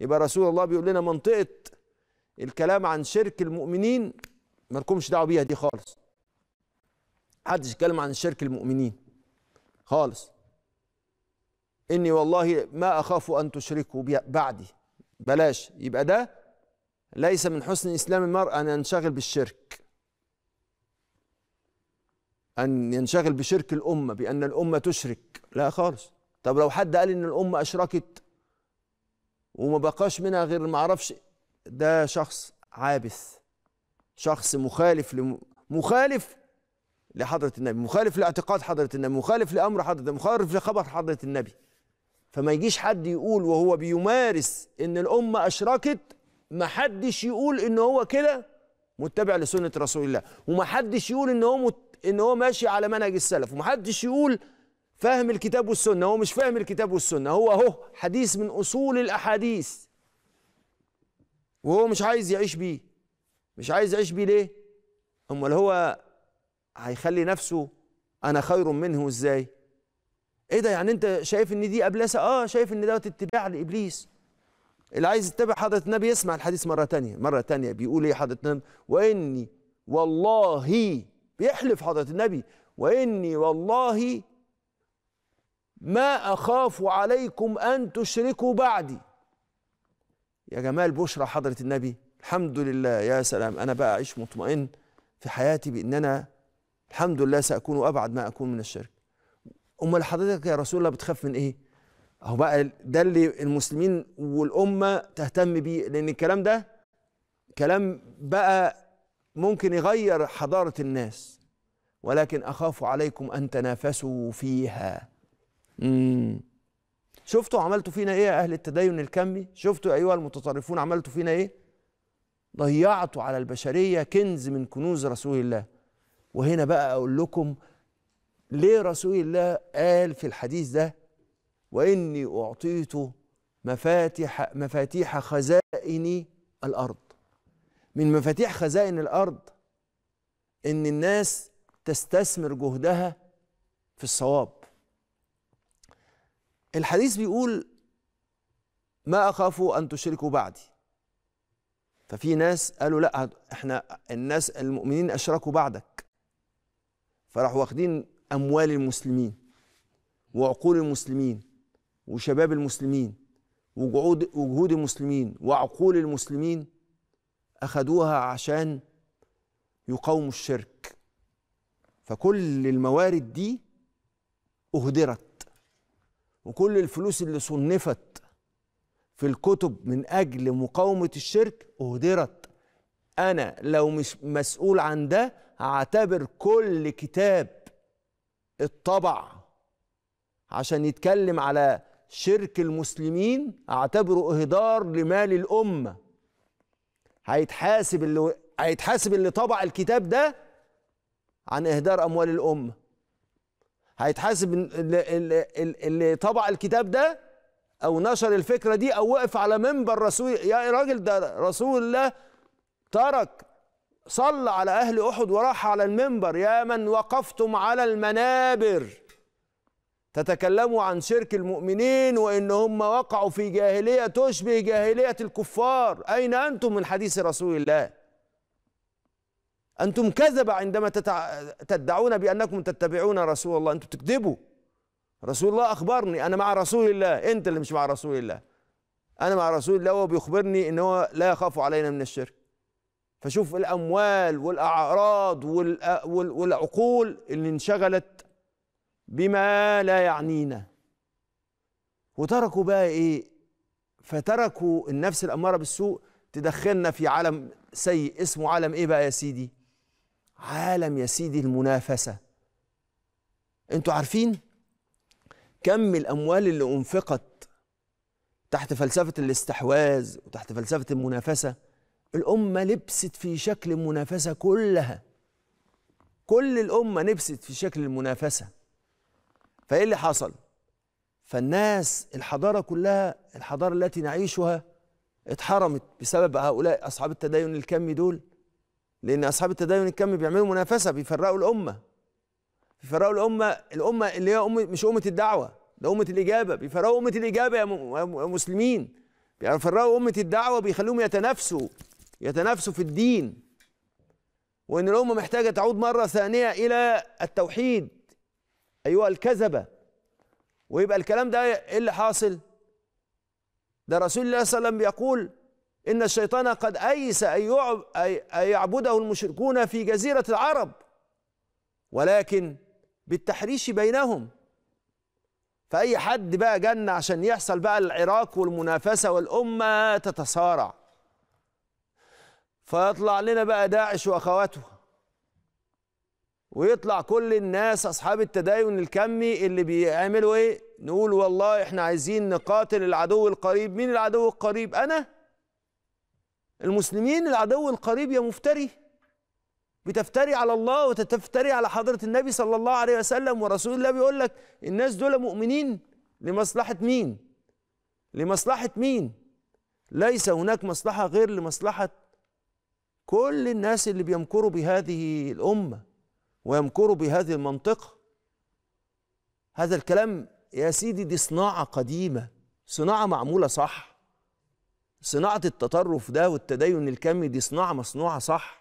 يبقى رسول الله بيقول لنا منطقه الكلام عن شرك المؤمنين مالكمش دعوه بيها دي خالص حدش يتكلم عن شرك المؤمنين خالص اني والله ما اخاف ان تشركوا بعدي بلاش يبقى ده ليس من حسن اسلام المرء ان ينشغل بالشرك ان ينشغل بشرك الامه بان الامه تشرك لا خالص طب لو حد قال ان الامه اشركت وما بقاش منها غير ما اعرفش ده شخص عابث شخص مخالف لم... مخالف لحضرة النبي مخالف لاعتقاد حضرة النبي مخالف لأمر حضرة النبي مخالف لخبر حضرة النبي فما يجيش حد يقول وهو بيمارس إن الأمة أشركت ما حدش يقول إن هو كده متبع لسنة رسول الله وما حدش يقول إن هو مت... إن هو ماشي على منهج السلف وما حدش يقول فاهم الكتاب والسنه هو مش فاهم الكتاب والسنه هو اهو حديث من اصول الاحاديث وهو مش عايز يعيش بيه مش عايز يعيش بيه ليه امال هو هيخلي نفسه انا خير منه ازاي ايه ده يعني انت شايف ان دي ابلسه اه شايف ان دوت اتباع لابليس اللي عايز يتبع حضره النبي يسمع الحديث مره تانية مره تانية بيقول ايه حضره النبي واني والله بيحلف حضره النبي واني والله ما أخاف عليكم أن تشركوا بعدي يا جمال بشرى حضرة النبي الحمد لله يا سلام أنا بقى أعيش مطمئن في حياتي بأن أنا الحمد لله سأكون أبعد ما أكون من الشرك أمال حضرتك يا رسول الله بتخاف من إيه؟ أهو بقى ده اللي المسلمين والأمة تهتم بيه لأن الكلام ده كلام بقى ممكن يغير حضارة الناس ولكن أخاف عليكم أن تنافسوا فيها شفتوا عملتوا فينا ايه يا اهل التدين الكمي شفتوا ايها المتطرفون عملتوا فينا ايه ضيعتوا على البشريه كنز من كنوز رسول الله وهنا بقى اقول لكم ليه رسول الله قال في الحديث ده واني اعطيت مفاتيح مفاتيح خزائن الارض من مفاتيح خزائن الارض ان الناس تستثمر جهدها في الصواب الحديث بيقول ما اخاف ان تشركوا بعدي ففي ناس قالوا لا احنا الناس المؤمنين اشركوا بعدك فراحوا واخدين اموال المسلمين وعقول المسلمين وشباب المسلمين وجهود وجهود المسلمين وعقول المسلمين اخذوها عشان يقاوموا الشرك فكل الموارد دي اهدرت وكل الفلوس اللي صنفت في الكتب من أجل مقاومة الشرك أهدرت أنا لو مش مسؤول عن ده هعتبر كل كتاب اتطبع عشان يتكلم على شرك المسلمين اعتبره اهدار لمال الامه هيتحاسب اللي هيتحاسب اللي طبع الكتاب ده عن اهدار اموال الامه هيتحاسب اللي طبع الكتاب ده او نشر الفكره دي او وقف على منبر رسول يا راجل ده رسول الله ترك صلى على اهل احد وراح على المنبر يا من وقفتم على المنابر تتكلموا عن شرك المؤمنين وان هم وقعوا في جاهليه تشبه جاهليه الكفار اين انتم من حديث رسول الله أنتم كذبة عندما تدعون بأنكم تتبعون رسول الله أنتم تكذبوا رسول الله أخبرني أنا مع رسول الله أنت اللي مش مع رسول الله أنا مع رسول الله وهو بيخبرني أن هو لا يخاف علينا من الشرك فشوف الأموال والأعراض والعقول اللي انشغلت بما لا يعنينا وتركوا بقى إيه فتركوا النفس الأمارة بالسوء تدخلنا في عالم سيء اسمه عالم إيه بقى يا سيدي عالم يا سيدي المنافسة انتوا عارفين كم الأموال اللي أنفقت تحت فلسفة الاستحواذ وتحت فلسفة المنافسة الأمة لبست في شكل المنافسة كلها كل الأمة لبست في شكل المنافسة فإيه اللي حصل؟ فالناس الحضارة كلها الحضارة التي نعيشها اتحرمت بسبب هؤلاء أصحاب التدين الكمي دول لأن أصحاب التدين الكمي بيعملوا منافسة بيفرقوا الأمة بيفرقوا الأمة الأمة اللي هي أمة مش أمة الدعوة ده أمة الإجابة بيفرقوا أمة الإجابة يا مسلمين بيفرقوا أمة الدعوة بيخلوهم يتنافسوا يتنافسوا في الدين وإن الأمة محتاجة تعود مرة ثانية إلى التوحيد أيها الكذبة ويبقى الكلام ده إيه اللي حاصل؟ ده رسول الله صلى الله عليه وسلم بيقول إن الشيطان قد أيس أن يعبده المشركون في جزيرة العرب ولكن بالتحريش بينهم فأي حد بقى جن عشان يحصل بقى العراق والمنافسة والأمة تتصارع فيطلع لنا بقى داعش وأخواتها ويطلع كل الناس اصحاب التدين الكمي اللي بيعملوا ايه نقول والله احنا عايزين نقاتل العدو القريب مين العدو القريب انا المسلمين العدو القريب يا مفتري بتفتري على الله وتفتري على حضرة النبي صلى الله عليه وسلم ورسول الله بيقول لك الناس دول مؤمنين لمصلحة مين لمصلحة مين ليس هناك مصلحة غير لمصلحة كل الناس اللي بيمكروا بهذه الأمة ويمكروا بهذه المنطقة هذا الكلام يا سيدي دي صناعة قديمة صناعة معمولة صح صناعه التطرف ده والتدين الكمي دي صناعه مصنوعه صح